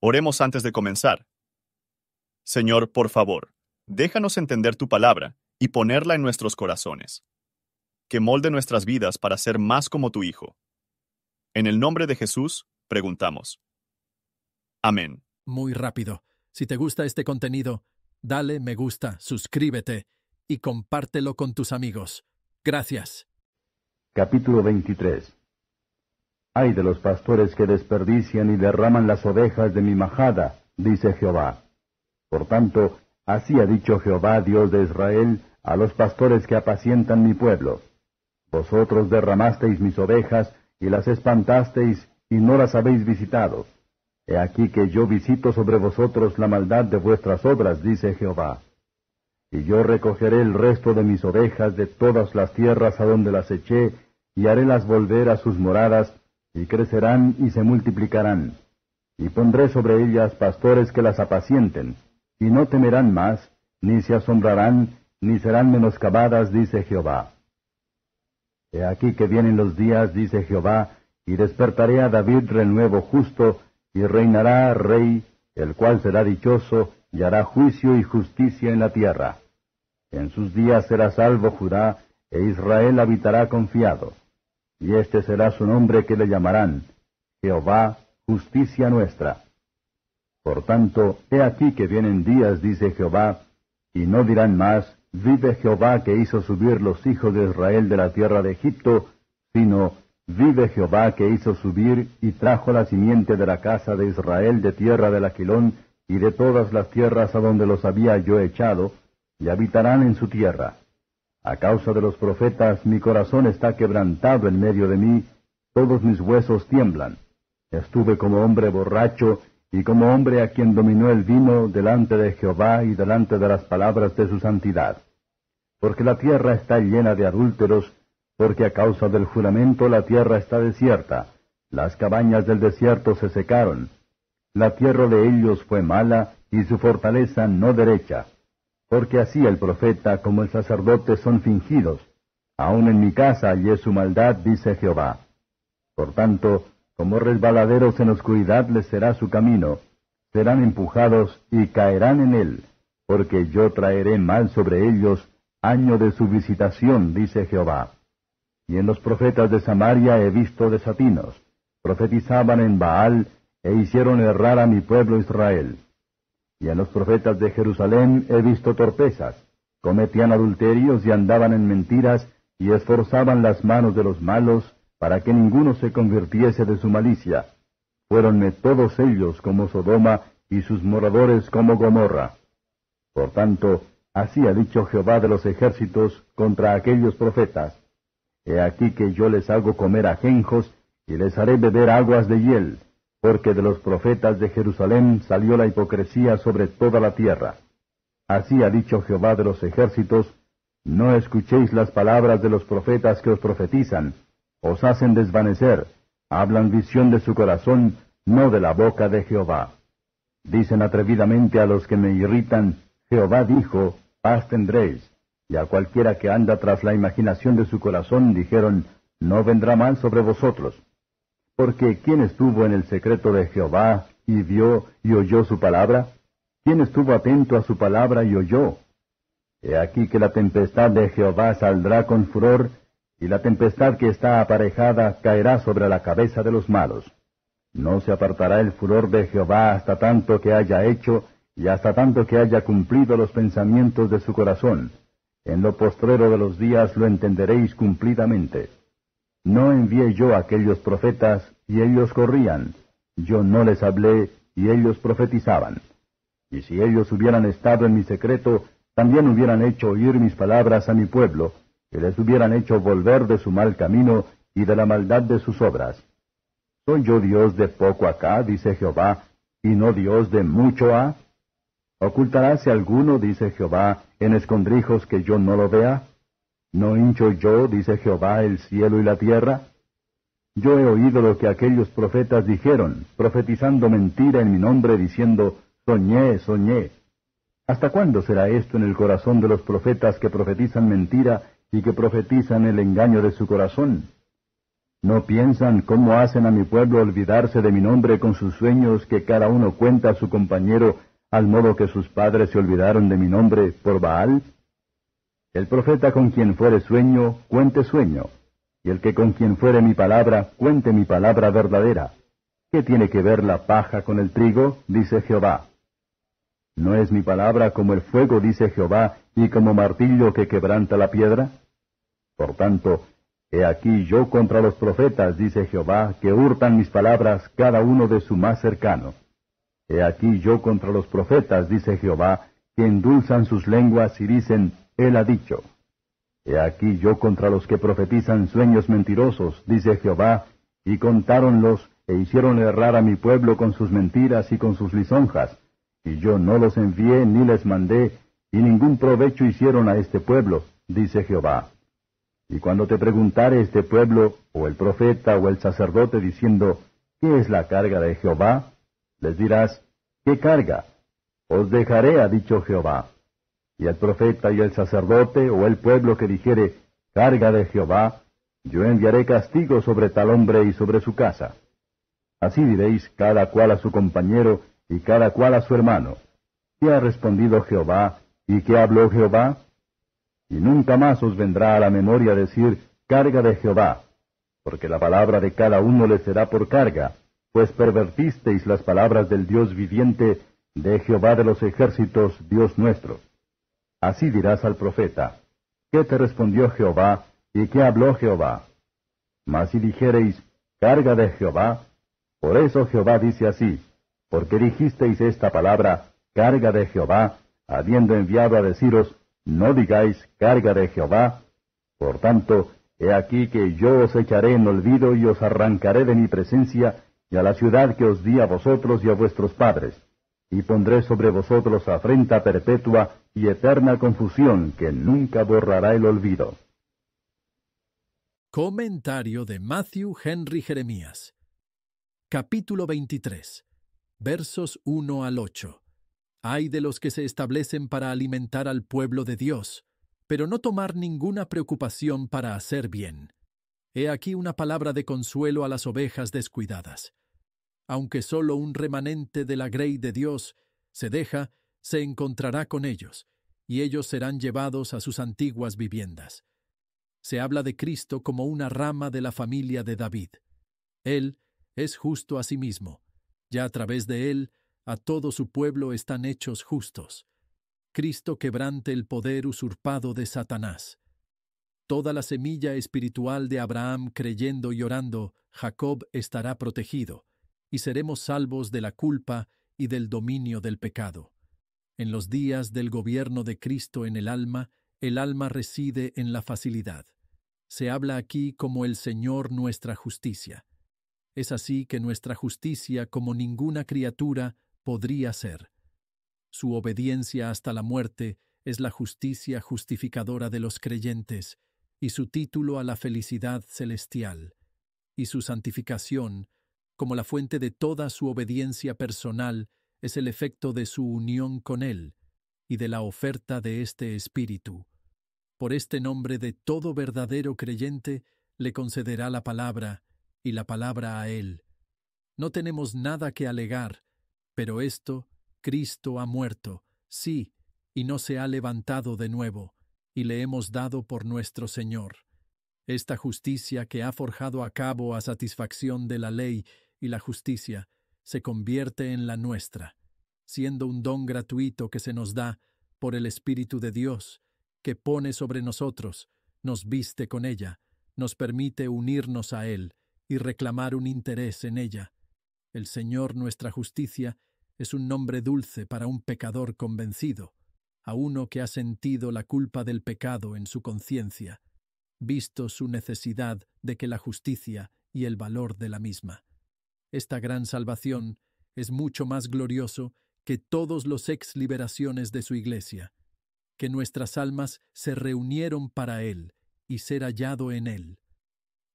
Oremos antes de comenzar. Señor, por favor, déjanos entender tu palabra y ponerla en nuestros corazones. Que molde nuestras vidas para ser más como tu Hijo. En el nombre de Jesús, preguntamos. Amén. Muy rápido. Si te gusta este contenido, dale me gusta, suscríbete y compártelo con tus amigos. Gracias. Capítulo 23 de los pastores que desperdician y derraman las ovejas de mi majada, dice Jehová. Por tanto, así ha dicho Jehová, Dios de Israel, a los pastores que apacientan mi pueblo. Vosotros derramasteis mis ovejas y las espantasteis y no las habéis visitado. He aquí que yo visito sobre vosotros la maldad de vuestras obras, dice Jehová. Y yo recogeré el resto de mis ovejas de todas las tierras a donde las eché, y harélas volver a sus moradas, y crecerán y se multiplicarán, y pondré sobre ellas pastores que las apacienten, y no temerán más, ni se asombrarán, ni serán menoscabadas, dice Jehová. He aquí que vienen los días, dice Jehová, y despertaré a David renuevo justo, y reinará rey, el cual será dichoso, y hará juicio y justicia en la tierra. En sus días será salvo Judá, e Israel habitará confiado y este será su nombre que le llamarán, Jehová, justicia nuestra. Por tanto, he aquí que vienen días, dice Jehová, y no dirán más, vive Jehová que hizo subir los hijos de Israel de la tierra de Egipto, sino, vive Jehová que hizo subir y trajo la simiente de la casa de Israel de tierra del Aquilón y de todas las tierras a donde los había yo echado, y habitarán en su tierra. A causa de los profetas mi corazón está quebrantado en medio de mí, todos mis huesos tiemblan. Estuve como hombre borracho y como hombre a quien dominó el vino delante de Jehová y delante de las palabras de su santidad. Porque la tierra está llena de adúlteros, porque a causa del juramento la tierra está desierta, las cabañas del desierto se secaron, la tierra de ellos fue mala y su fortaleza no derecha. Porque así el profeta como el sacerdote son fingidos. Aun en mi casa hallé su maldad, dice Jehová. Por tanto, como resbaladeros en oscuridad les será su camino, serán empujados y caerán en él, porque yo traeré mal sobre ellos año de su visitación, dice Jehová. Y en los profetas de Samaria he visto desatinos, profetizaban en Baal e hicieron errar a mi pueblo Israel. Y a los profetas de Jerusalén he visto torpezas, cometían adulterios y andaban en mentiras, y esforzaban las manos de los malos, para que ninguno se convirtiese de su malicia. Fuéronme todos ellos como Sodoma, y sus moradores como Gomorra. Por tanto, así ha dicho Jehová de los ejércitos contra aquellos profetas. He aquí que yo les hago comer ajenjos, y les haré beber aguas de hiel porque de los profetas de Jerusalén salió la hipocresía sobre toda la tierra. Así ha dicho Jehová de los ejércitos, no escuchéis las palabras de los profetas que os profetizan, os hacen desvanecer, hablan visión de su corazón, no de la boca de Jehová. Dicen atrevidamente a los que me irritan, Jehová dijo, paz tendréis, y a cualquiera que anda tras la imaginación de su corazón dijeron, no vendrá mal sobre vosotros. Porque ¿quién estuvo en el secreto de Jehová y vio y oyó su palabra? ¿Quién estuvo atento a su palabra y oyó? He aquí que la tempestad de Jehová saldrá con furor, y la tempestad que está aparejada caerá sobre la cabeza de los malos. No se apartará el furor de Jehová hasta tanto que haya hecho y hasta tanto que haya cumplido los pensamientos de su corazón. En lo postrero de los días lo entenderéis cumplidamente. No envié yo aquellos profetas, y ellos corrían. Yo no les hablé, y ellos profetizaban. Y si ellos hubieran estado en mi secreto, también hubieran hecho oír mis palabras a mi pueblo, que les hubieran hecho volver de su mal camino y de la maldad de sus obras. ¿Soy yo Dios de poco acá, dice Jehová, y no Dios de mucho a? ¿Ocultaráse alguno, dice Jehová, en escondrijos que yo no lo vea? ¿No hincho yo, dice Jehová, el cielo y la tierra? Yo he oído lo que aquellos profetas dijeron, profetizando mentira en mi nombre, diciendo, soñé, soñé. ¿Hasta cuándo será esto en el corazón de los profetas que profetizan mentira y que profetizan el engaño de su corazón? ¿No piensan cómo hacen a mi pueblo olvidarse de mi nombre con sus sueños que cada uno cuenta a su compañero, al modo que sus padres se olvidaron de mi nombre por Baal? El profeta con quien fuere sueño, cuente sueño, y el que con quien fuere mi palabra, cuente mi palabra verdadera. ¿Qué tiene que ver la paja con el trigo? dice Jehová. ¿No es mi palabra como el fuego, dice Jehová, y como martillo que quebranta la piedra? Por tanto, he aquí yo contra los profetas, dice Jehová, que hurtan mis palabras cada uno de su más cercano. He aquí yo contra los profetas, dice Jehová, que endulzan sus lenguas y dicen, él ha dicho, He aquí yo contra los que profetizan sueños mentirosos, dice Jehová, y contáronlos e hicieron errar a mi pueblo con sus mentiras y con sus lisonjas, y yo no los envié ni les mandé, y ningún provecho hicieron a este pueblo, dice Jehová. Y cuando te preguntare este pueblo, o el profeta o el sacerdote, diciendo, ¿qué es la carga de Jehová? Les dirás, ¿qué carga? Os dejaré, ha dicho Jehová. Y el profeta y el sacerdote o el pueblo que dijere, carga de Jehová, yo enviaré castigo sobre tal hombre y sobre su casa. Así diréis cada cual a su compañero y cada cual a su hermano. ¿Qué ha respondido Jehová y qué habló Jehová? Y nunca más os vendrá a la memoria decir, carga de Jehová, porque la palabra de cada uno le será por carga, pues pervertisteis las palabras del Dios viviente, de Jehová de los ejércitos, Dios nuestro. Así dirás al profeta, ¿qué te respondió Jehová y qué habló Jehová? Mas si dijereis, carga de Jehová, por eso Jehová dice así, porque dijisteis esta palabra, carga de Jehová, habiendo enviado a deciros, no digáis carga de Jehová, por tanto, he aquí que yo os echaré en olvido y os arrancaré de mi presencia y a la ciudad que os di a vosotros y a vuestros padres, y pondré sobre vosotros afrenta perpetua y eterna confusión que nunca borrará el olvido. Comentario de Matthew Henry Jeremías. Capítulo 23. Versos 1 al 8. Hay de los que se establecen para alimentar al pueblo de Dios, pero no tomar ninguna preocupación para hacer bien. He aquí una palabra de consuelo a las ovejas descuidadas. Aunque solo un remanente de la grey de Dios se deja, se encontrará con ellos, y ellos serán llevados a sus antiguas viviendas. Se habla de Cristo como una rama de la familia de David. Él es justo a sí mismo, ya a través de él a todo su pueblo están hechos justos. Cristo quebrante el poder usurpado de Satanás. Toda la semilla espiritual de Abraham creyendo y orando, Jacob estará protegido, y seremos salvos de la culpa y del dominio del pecado. En los días del gobierno de Cristo en el alma, el alma reside en la facilidad. Se habla aquí como el Señor nuestra justicia. Es así que nuestra justicia como ninguna criatura podría ser. Su obediencia hasta la muerte es la justicia justificadora de los creyentes, y su título a la felicidad celestial, y su santificación, como la fuente de toda su obediencia personal es el efecto de su unión con Él y de la oferta de este Espíritu. Por este nombre de todo verdadero creyente le concederá la palabra y la palabra a Él. No tenemos nada que alegar, pero esto, Cristo ha muerto, sí, y no se ha levantado de nuevo, y le hemos dado por nuestro Señor. Esta justicia que ha forjado a cabo a satisfacción de la ley y la justicia, se convierte en la nuestra, siendo un don gratuito que se nos da por el Espíritu de Dios, que pone sobre nosotros, nos viste con ella, nos permite unirnos a Él y reclamar un interés en ella. El Señor nuestra justicia es un nombre dulce para un pecador convencido, a uno que ha sentido la culpa del pecado en su conciencia, visto su necesidad de que la justicia y el valor de la misma. Esta gran salvación es mucho más glorioso que todos los ex liberaciones de su iglesia, que nuestras almas se reunieron para Él y ser hallado en Él.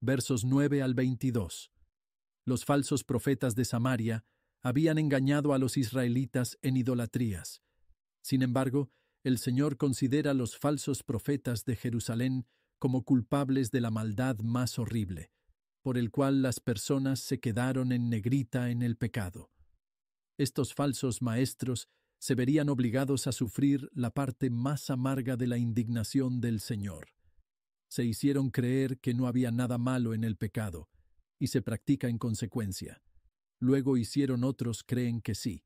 Versos 9 al 22. Los falsos profetas de Samaria habían engañado a los israelitas en idolatrías. Sin embargo, el Señor considera a los falsos profetas de Jerusalén como culpables de la maldad más horrible por el cual las personas se quedaron en negrita en el pecado. Estos falsos maestros se verían obligados a sufrir la parte más amarga de la indignación del Señor. Se hicieron creer que no había nada malo en el pecado, y se practica en consecuencia. Luego hicieron otros creen que sí.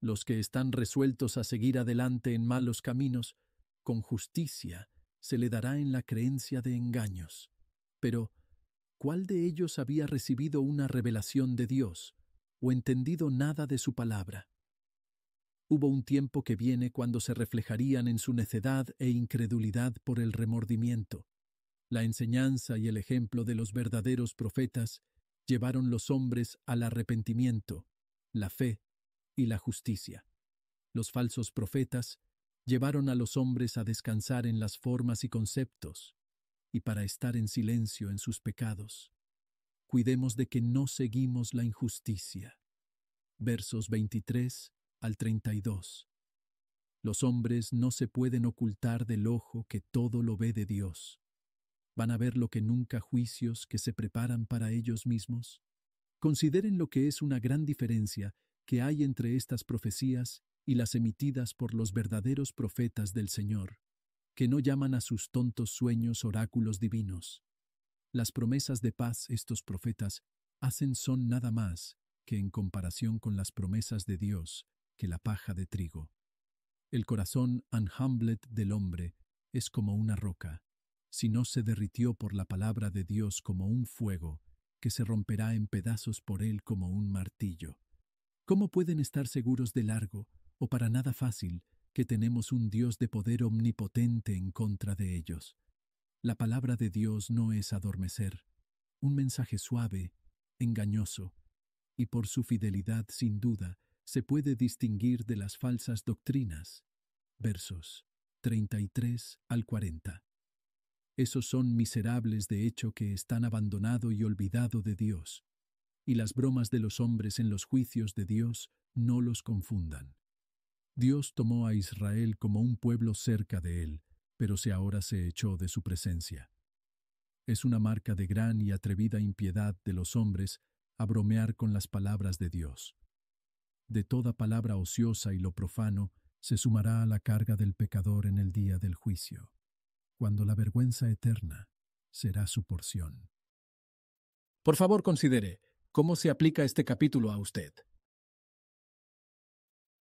Los que están resueltos a seguir adelante en malos caminos, con justicia se le dará en la creencia de engaños. Pero, ¿Cuál de ellos había recibido una revelación de Dios o entendido nada de su palabra? Hubo un tiempo que viene cuando se reflejarían en su necedad e incredulidad por el remordimiento. La enseñanza y el ejemplo de los verdaderos profetas llevaron los hombres al arrepentimiento, la fe y la justicia. Los falsos profetas llevaron a los hombres a descansar en las formas y conceptos, para estar en silencio en sus pecados. Cuidemos de que no seguimos la injusticia. Versos 23 al 32. Los hombres no se pueden ocultar del ojo que todo lo ve de Dios. ¿Van a ver lo que nunca juicios que se preparan para ellos mismos? Consideren lo que es una gran diferencia que hay entre estas profecías y las emitidas por los verdaderos profetas del Señor que no llaman a sus tontos sueños oráculos divinos. Las promesas de paz estos profetas hacen son nada más que en comparación con las promesas de Dios, que la paja de trigo. El corazón unhumbled del hombre es como una roca, si no se derritió por la palabra de Dios como un fuego, que se romperá en pedazos por él como un martillo. ¿Cómo pueden estar seguros de largo, o para nada fácil, que tenemos un Dios de poder omnipotente en contra de ellos. La palabra de Dios no es adormecer, un mensaje suave, engañoso, y por su fidelidad sin duda se puede distinguir de las falsas doctrinas. Versos 33 al 40. Esos son miserables de hecho que están abandonado y olvidado de Dios, y las bromas de los hombres en los juicios de Dios no los confundan. Dios tomó a Israel como un pueblo cerca de él, pero se ahora se echó de su presencia. Es una marca de gran y atrevida impiedad de los hombres a bromear con las palabras de Dios. De toda palabra ociosa y lo profano se sumará a la carga del pecador en el día del juicio, cuando la vergüenza eterna será su porción. Por favor, considere cómo se aplica este capítulo a usted.